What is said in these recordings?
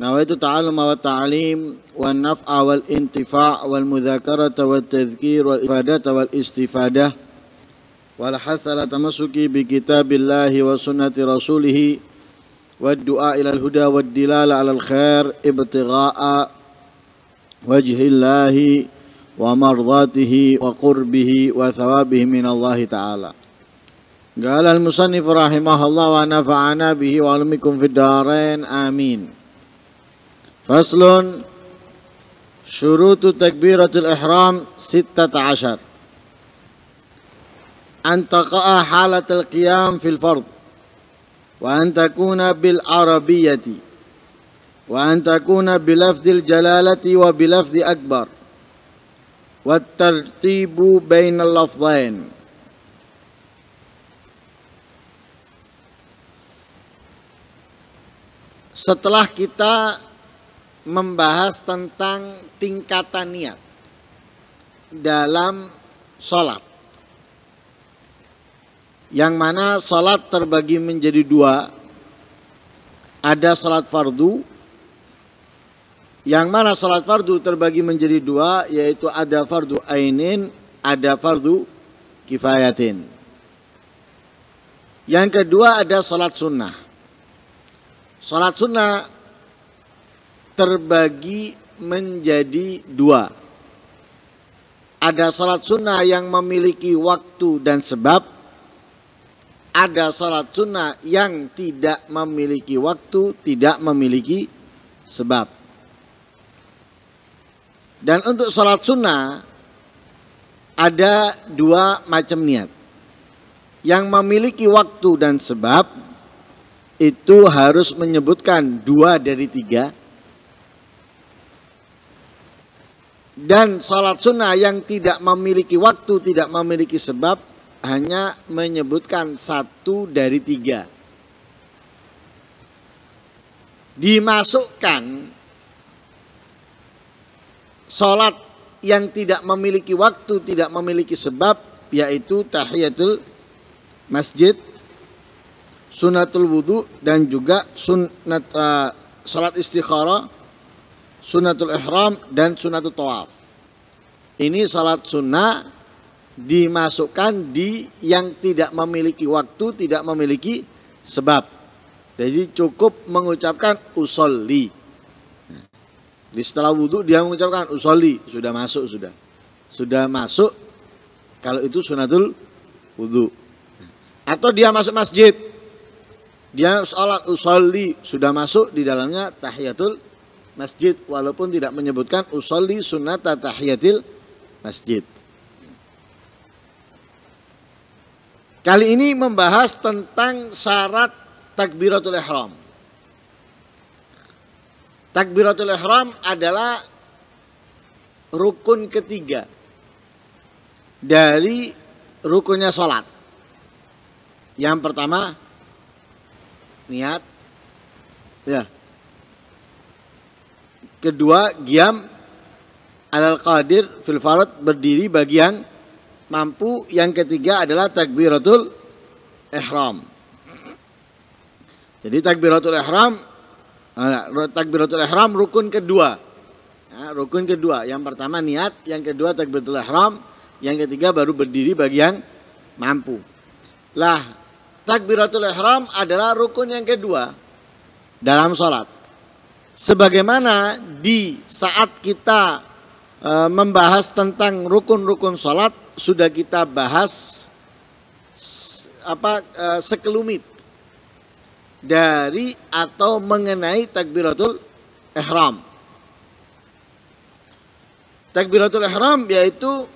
نويت التعلم والتعليم والنفع والانتفاع والمذاكرة والتذكير والإفادة والاستفادة والحث على تمسك بكتاب الله وسنة رسوله والدعاء إلى الهدى والدلال على الخير ابتغاء وجه الله ومرضاته وقربه وثوابه من الله تعالى قال المصنف رحمه الله ونفعنا به وعلمكم في الدارين آمين فصل شروط تكبيرة الإحرام ستة عشر أن تقع حالة القيام في الفرض وأن تكون بالعربية وأن تكون بلفظ الجلالة وبلفظ أكبر والترتيب بين اللفظين Setelah kita membahas tentang tingkatan niat dalam sholat. Yang mana sholat terbagi menjadi dua. Ada sholat fardu. Yang mana sholat fardu terbagi menjadi dua yaitu ada fardu ainin, ada fardu kifayatin. Yang kedua ada sholat sunnah. Sholat sunnah terbagi menjadi dua. Ada salat sunnah yang memiliki waktu dan sebab. Ada salat sunnah yang tidak memiliki waktu, tidak memiliki sebab. Dan untuk salat sunnah ada dua macam niat. Yang memiliki waktu dan sebab itu harus menyebutkan dua dari tiga Dan sholat sunnah yang tidak memiliki waktu, tidak memiliki sebab, hanya menyebutkan satu dari tiga. Dimasukkan sholat yang tidak memiliki waktu, tidak memiliki sebab, yaitu tahiyatul masjid, sunatul wudhu, dan juga sunat uh, eh, sholat istikharah sunatul ihram dan sunatul Toaf, Ini salat sunnah dimasukkan di yang tidak memiliki waktu, tidak memiliki sebab. Jadi cukup mengucapkan usolli. Di setelah wudhu dia mengucapkan usolli, sudah masuk sudah. Sudah masuk kalau itu sunatul wudhu. Atau dia masuk masjid. Dia sholat usolli, sudah masuk di dalamnya tahiyatul masjid walaupun tidak menyebutkan usolli sunnat tahiyatil masjid. Kali ini membahas tentang syarat takbiratul ihram. Takbiratul ihram adalah rukun ketiga dari rukunnya sholat. Yang pertama niat, ya Kedua, giam alal qadir fil farad berdiri bagi yang mampu. Yang ketiga adalah takbiratul ihram. Jadi takbiratul ihram eh, takbiratul ihram rukun kedua. Ya, rukun kedua. Yang pertama niat, yang kedua takbiratul ihram, yang ketiga baru berdiri bagi yang mampu. Lah, takbiratul ihram adalah rukun yang kedua dalam sholat sebagaimana di saat kita e, membahas tentang rukun-rukun sholat sudah kita bahas apa e, sekelumit dari atau mengenai takbiratul ihram. Takbiratul ihram yaitu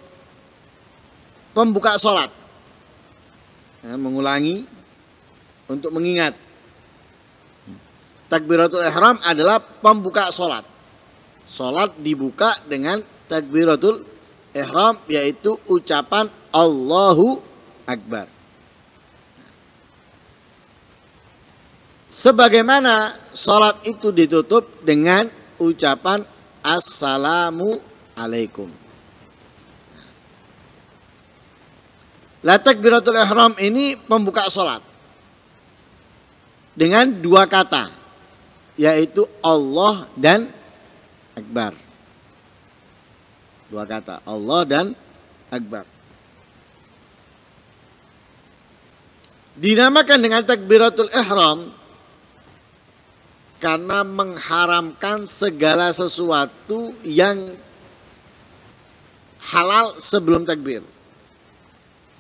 pembuka sholat. Ya, mengulangi untuk mengingat Takbiratul ihram adalah pembuka sholat. Sholat dibuka dengan takbiratul ihram yaitu ucapan Allahu Akbar. Sebagaimana sholat itu ditutup dengan ucapan Assalamu alaikum. La takbiratul ihram ini pembuka sholat. Dengan dua kata yaitu Allah dan Akbar. Dua kata, Allah dan Akbar. Dinamakan dengan takbiratul ihram karena mengharamkan segala sesuatu yang halal sebelum takbir.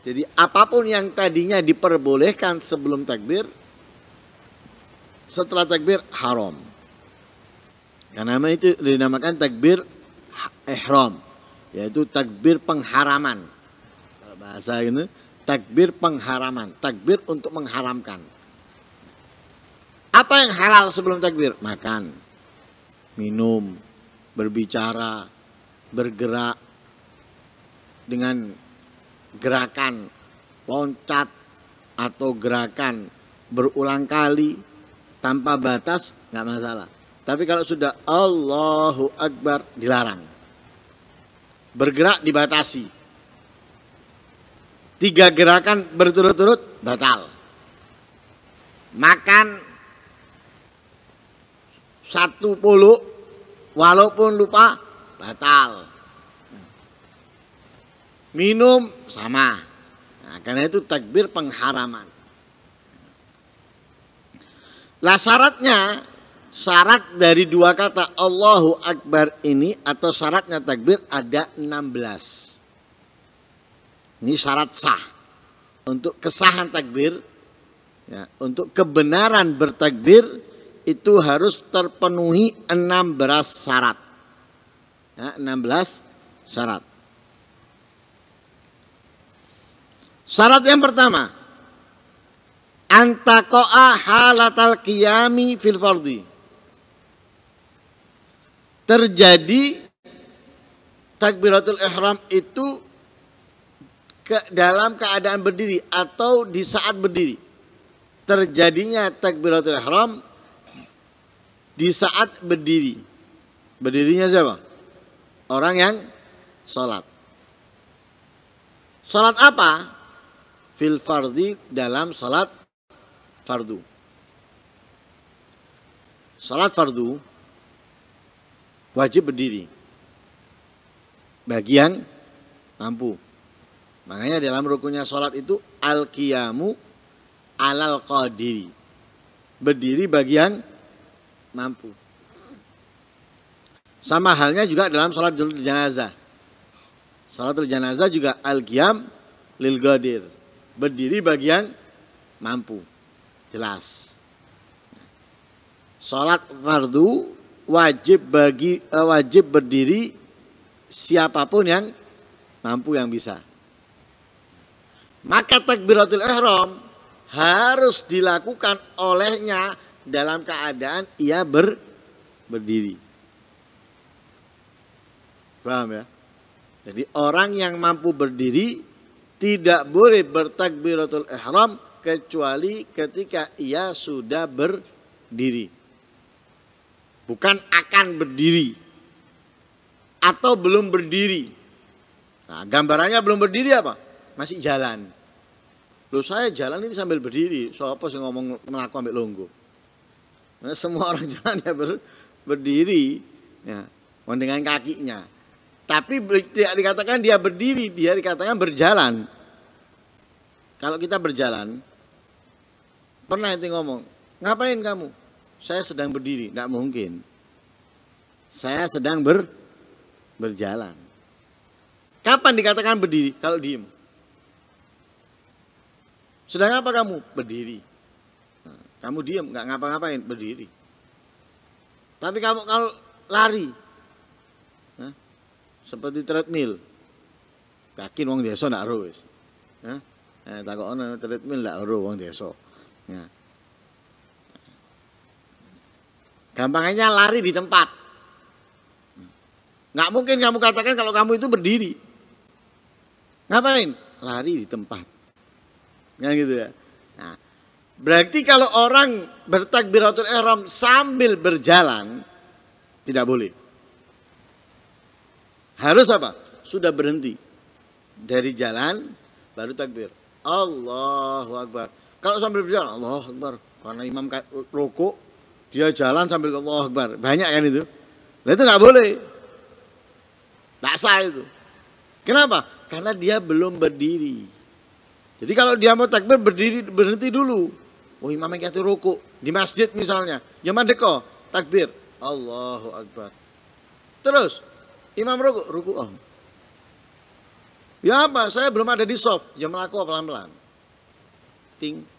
Jadi apapun yang tadinya diperbolehkan sebelum takbir setelah takbir haram. Karena itu dinamakan takbir ihram, yaitu takbir pengharaman. bahasa ini takbir pengharaman, takbir untuk mengharamkan. Apa yang halal sebelum takbir? Makan, minum, berbicara, bergerak dengan gerakan loncat atau gerakan berulang kali tanpa batas nggak masalah. Tapi kalau sudah Allahu Akbar dilarang. Bergerak dibatasi. Tiga gerakan berturut-turut batal. Makan satu puluh walaupun lupa batal. Minum sama. Nah, karena itu takbir pengharaman. Lah syaratnya, syarat dari dua kata Allahu Akbar ini atau syaratnya takbir ada 16. Ini syarat sah. Untuk kesahan takbir, ya, untuk kebenaran bertakbir itu harus terpenuhi 16 syarat. Ya, 16 syarat. Syarat yang pertama, antakoa halatal qiyami fil fardi. Terjadi takbiratul ihram itu ke dalam keadaan berdiri atau di saat berdiri. Terjadinya takbiratul ihram di saat berdiri. Berdirinya siapa? Orang yang sholat. Sholat apa? Fil fardhi dalam sholat fardu. Salat fardu wajib berdiri. Bagian mampu. Makanya dalam rukunnya salat itu al-qiyamu alal qadiri. Berdiri bagian mampu. Sama halnya juga dalam salat jenazah. salat jenazah juga al-qiyam lil gadir. Berdiri bagian mampu jelas. Sholat fardu wajib bagi eh, wajib berdiri siapapun yang mampu yang bisa. Maka takbiratul ihram harus dilakukan olehnya dalam keadaan ia ber, berdiri. Paham ya? Jadi orang yang mampu berdiri tidak boleh bertakbiratul ihram kecuali ketika ia sudah berdiri. Bukan akan berdiri atau belum berdiri. Nah, gambarannya belum berdiri apa? Masih jalan. Lu saya jalan ini sambil berdiri, soal apa sih ngomong melaku ambil longgo. Nah, semua orang jalan ya ber, berdiri ya, mendingan kakinya. Tapi tidak dikatakan dia berdiri, dia dikatakan berjalan. Kalau kita berjalan, Pernah itu ngomong, ngapain kamu? Saya sedang berdiri, tidak mungkin. Saya sedang ber berjalan. Kapan dikatakan berdiri? Kalau diem. Sedang apa kamu? Berdiri. Nah, kamu diem, nggak ngapa-ngapain, berdiri. Tapi kamu kalau lari, seperti treadmill, yakin uang desa ndak harus. wis. Hah? Eh, treadmill ndak harus uang desa. Ya. Gampangnya lari di tempat. Nggak mungkin kamu katakan kalau kamu itu berdiri. Ngapain? Lari di tempat. Kan gitu ya. Nah, berarti kalau orang bertakbiratul ihram sambil berjalan tidak boleh. Harus apa? Sudah berhenti dari jalan baru takbir. Allahu akbar. Kalau sambil berjalan, Allah Akbar. Karena imam rokok, dia jalan sambil Allah Akbar. Banyak kan itu? Nah itu nggak boleh. Nggak sah itu. Kenapa? Karena dia belum berdiri. Jadi kalau dia mau takbir berdiri berhenti dulu. Oh imamnya kita rokok di masjid misalnya. Ya madeko takbir. Allahu Akbar. Terus imam rokok rokok oh. Ya apa? Saya belum ada di soft. Jaman ya aku pelan-pelan. Ting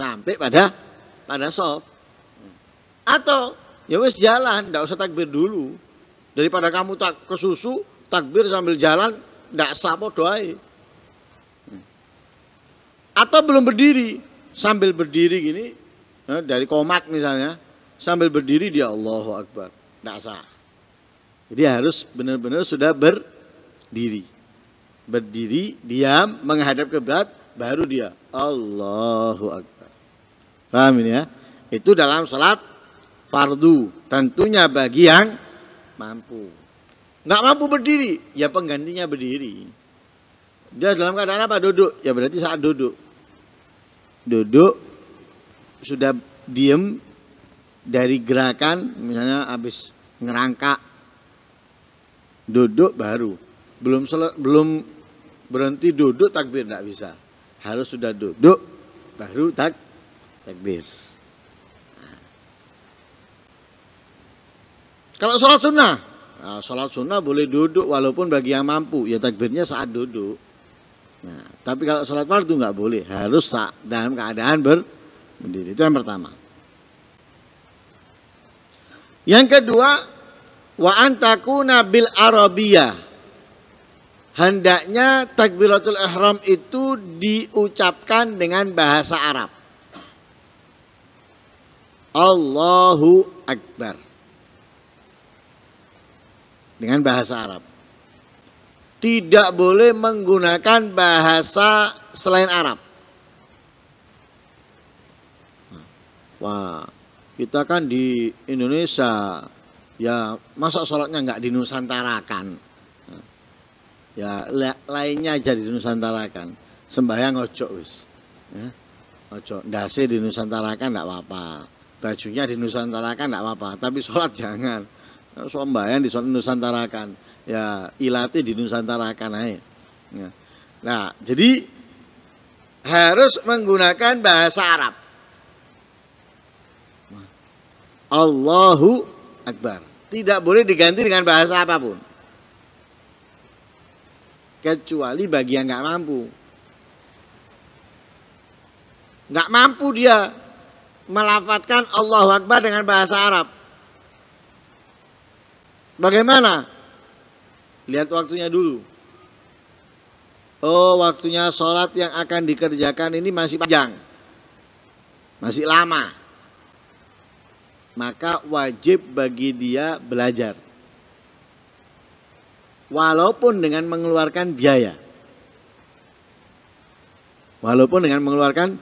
sampai pada pada soft atau ya wes jalan tidak usah takbir dulu daripada kamu tak ke susu takbir sambil jalan tidak sabo doai atau belum berdiri sambil berdiri gini eh, dari komat misalnya sambil berdiri dia Allahu Akbar tidak sah jadi harus benar-benar sudah berdiri berdiri diam menghadap ke berat baru dia Allahu Akbar Paham ini ya? Itu dalam salat fardu. Tentunya bagi yang mampu. Nggak mampu berdiri, ya penggantinya berdiri. Dia dalam keadaan apa? Duduk. Ya berarti saat duduk. Duduk sudah diem dari gerakan misalnya habis ngerangka duduk baru belum sel, belum berhenti duduk takbir tidak bisa harus sudah duduk baru tak takbir. Kalau sholat sunnah, nah, sholat sunnah boleh duduk walaupun bagi yang mampu ya takbirnya saat duduk. Nah, tapi kalau sholat fardu nggak boleh, harus tak dalam keadaan berdiri. Itu yang pertama. Yang kedua, wa antakuna bil arabiyah. Hendaknya takbiratul ihram itu diucapkan dengan bahasa Arab. Allahu Akbar. Dengan bahasa Arab. Tidak boleh menggunakan bahasa selain Arab. Wah, kita kan di Indonesia ya masa sholatnya nggak dinusantarakan ya lainnya aja dinusantarakan sembahyang ojo wis ya, ojo dasi dinusantarakan nggak apa-apa bajunya di Nusantara kan tidak apa-apa tapi sholat jangan sombayan di Nusantara kan ya ilati di Nusantara aja ya. nah jadi harus menggunakan bahasa Arab Allahu Akbar tidak boleh diganti dengan bahasa apapun kecuali bagi yang nggak mampu nggak mampu dia melafatkan Allah Akbar dengan bahasa Arab. Bagaimana? Lihat waktunya dulu. Oh, waktunya sholat yang akan dikerjakan ini masih panjang. Masih lama. Maka wajib bagi dia belajar. Walaupun dengan mengeluarkan biaya. Walaupun dengan mengeluarkan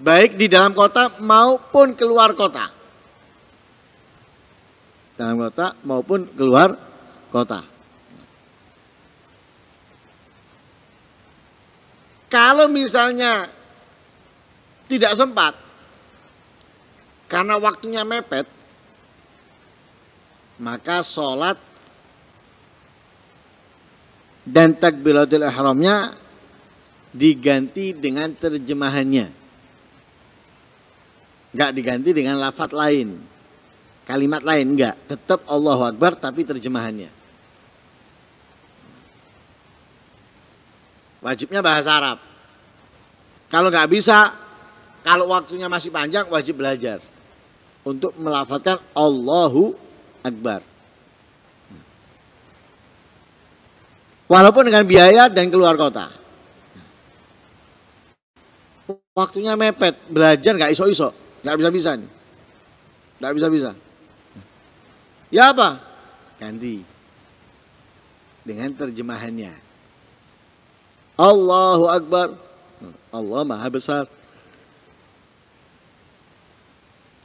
baik di dalam kota maupun keluar kota. Dalam kota maupun keluar kota. Kalau misalnya tidak sempat karena waktunya mepet, maka sholat dan takbiratul ihramnya diganti dengan terjemahannya nggak diganti dengan lafat lain kalimat lain nggak tetap Allah Akbar tapi terjemahannya wajibnya bahasa Arab kalau nggak bisa kalau waktunya masih panjang wajib belajar untuk melafatkan Allahu Akbar walaupun dengan biaya dan keluar kota waktunya mepet belajar nggak iso-iso tidak bisa-bisa nih. Nggak bisa-bisa. Ya apa? Ganti. Dengan terjemahannya. Allahu Akbar. Allah Maha Besar.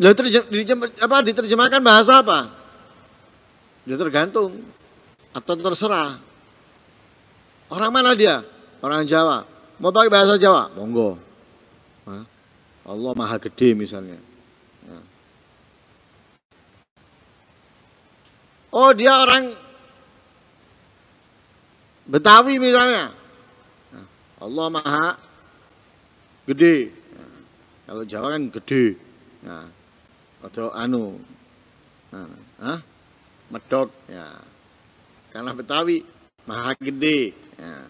Jadi terjem, apa, diterjemahkan bahasa apa? Dia ya, tergantung atau terserah. Orang mana dia? Orang Jawa. Mau pakai bahasa Jawa? Monggo. Allah maha gede misalnya. Nah. Oh dia orang Betawi misalnya. Nah, Allah maha gede. Nah, kalau Jawa kan gede. Nah, atau anu. Nah, ah, medok ya. Karena Betawi maha gede. Ya.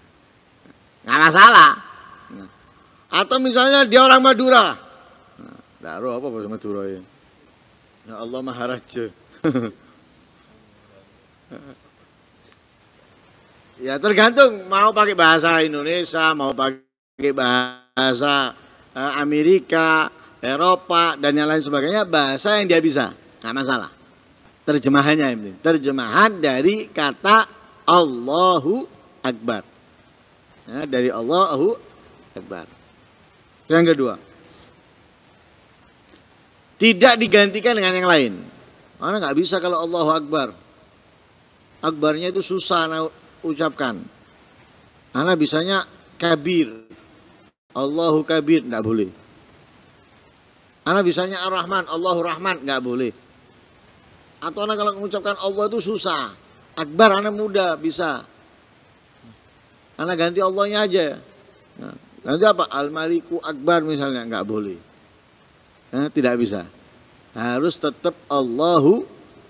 nggak salah. Nah. Atau misalnya dia orang Madura. Ndak apa bahasa Madura ya. Ya Allah Maharaja. ya tergantung mau pakai bahasa Indonesia, mau pakai bahasa eh, Amerika, Eropa dan yang lain sebagainya, bahasa yang dia bisa. Nggak masalah. Terjemahannya ini, Terjemahan dari kata Allahu Akbar. Ya, dari Allahu Akbar. Yang kedua, tidak digantikan dengan yang lain. Mana nggak bisa kalau Allahu Akbar. Akbarnya itu susah anak ucapkan. Anak bisanya kabir. Allahu kabir, nggak boleh. Anak bisanya Ar-Rahman, Allahu Rahman, nggak boleh. Atau anak kalau mengucapkan Allah itu susah. Akbar anak muda bisa. Anak ganti Allahnya aja. Nah, nanti apa? Al-Maliku Akbar misalnya nggak boleh. Nah, tidak bisa. Harus tetap Allahu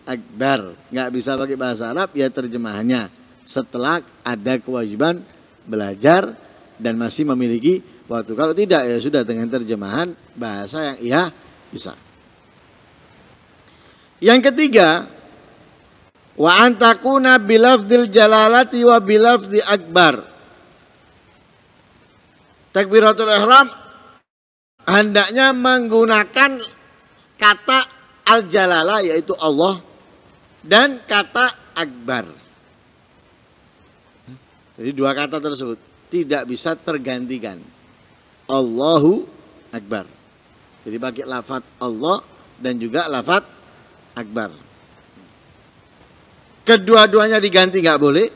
Akbar. Nggak bisa pakai bahasa Arab ya terjemahannya. Setelah ada kewajiban belajar dan masih memiliki waktu. Kalau tidak ya sudah dengan terjemahan bahasa yang ia bisa. Yang ketiga, wa antakuna bilafdil jalalati wa bilafdi akbar takbiratul ihram Hendaknya menggunakan kata al-jalala yaitu Allah dan kata akbar. Jadi dua kata tersebut tidak bisa tergantikan. Allahu akbar. Jadi pakai lafat Allah dan juga lafat akbar. Kedua-duanya diganti nggak boleh.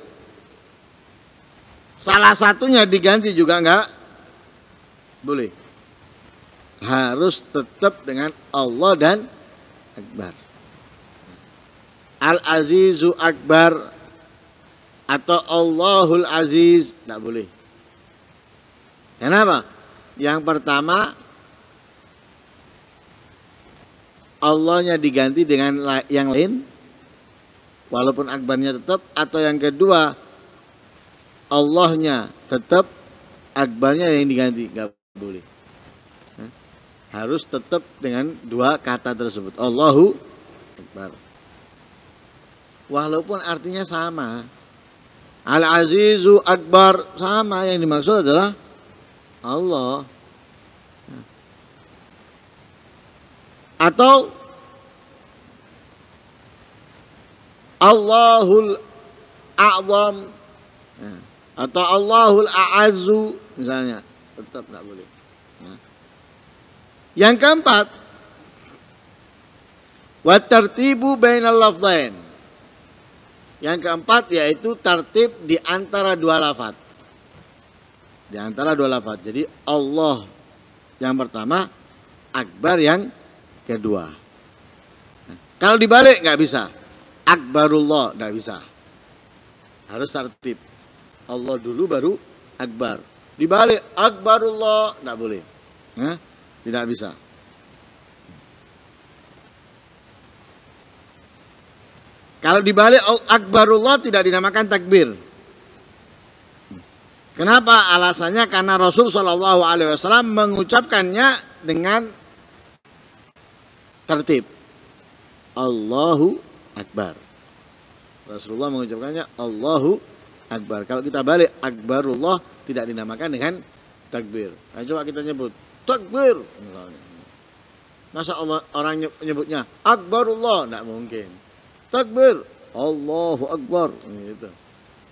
Salah satunya diganti juga nggak boleh harus tetap dengan Allah dan Akbar. Al-Azizu Akbar atau Allahul Aziz tidak boleh. Kenapa? Yang pertama Allahnya diganti dengan yang lain walaupun akbarnya tetap atau yang kedua Allahnya tetap akbarnya yang diganti nggak boleh harus tetap dengan dua kata tersebut. Allahu Akbar. Walaupun artinya sama. Al-Azizu Akbar sama yang dimaksud adalah Allah. Atau Allahul A'zam atau Allahul A'azzu misalnya tetap tidak boleh. Yang keempat, tertibu bainal lafzain. Yang keempat yaitu tertib di antara dua lafaz. Di antara dua lafaz. Jadi Allah yang pertama, akbar yang kedua. Nah, kalau dibalik nggak bisa. Akbarullah nggak bisa. Harus tertib Allah dulu baru akbar. Dibalik akbarullah nggak boleh. Nah, tidak bisa. Kalau dibalik akbarullah tidak dinamakan takbir. Kenapa? Alasannya karena Rasul Shallallahu Alaihi Wasallam mengucapkannya dengan tertib. Allahu Akbar. Rasulullah mengucapkannya Allahu Akbar. Kalau kita balik Akbarullah tidak dinamakan dengan takbir. nah, coba kita nyebut takbir misalnya. Masa orang menyebutnya Akbarullah tidak mungkin. Takbir Allahu Akbar gitu.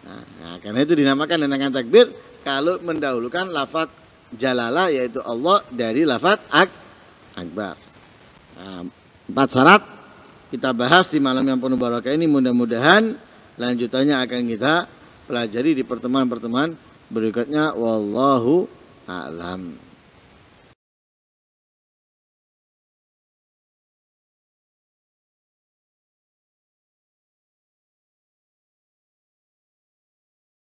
Nah, nah, karena itu dinamakan dengan takbir kalau mendahulukan lafat jalalah yaitu Allah dari lafat ak akbar. Nah, empat syarat kita bahas di malam yang penuh barokah ini mudah-mudahan lanjutannya akan kita pelajari di pertemuan-pertemuan berikutnya wallahu a'lam.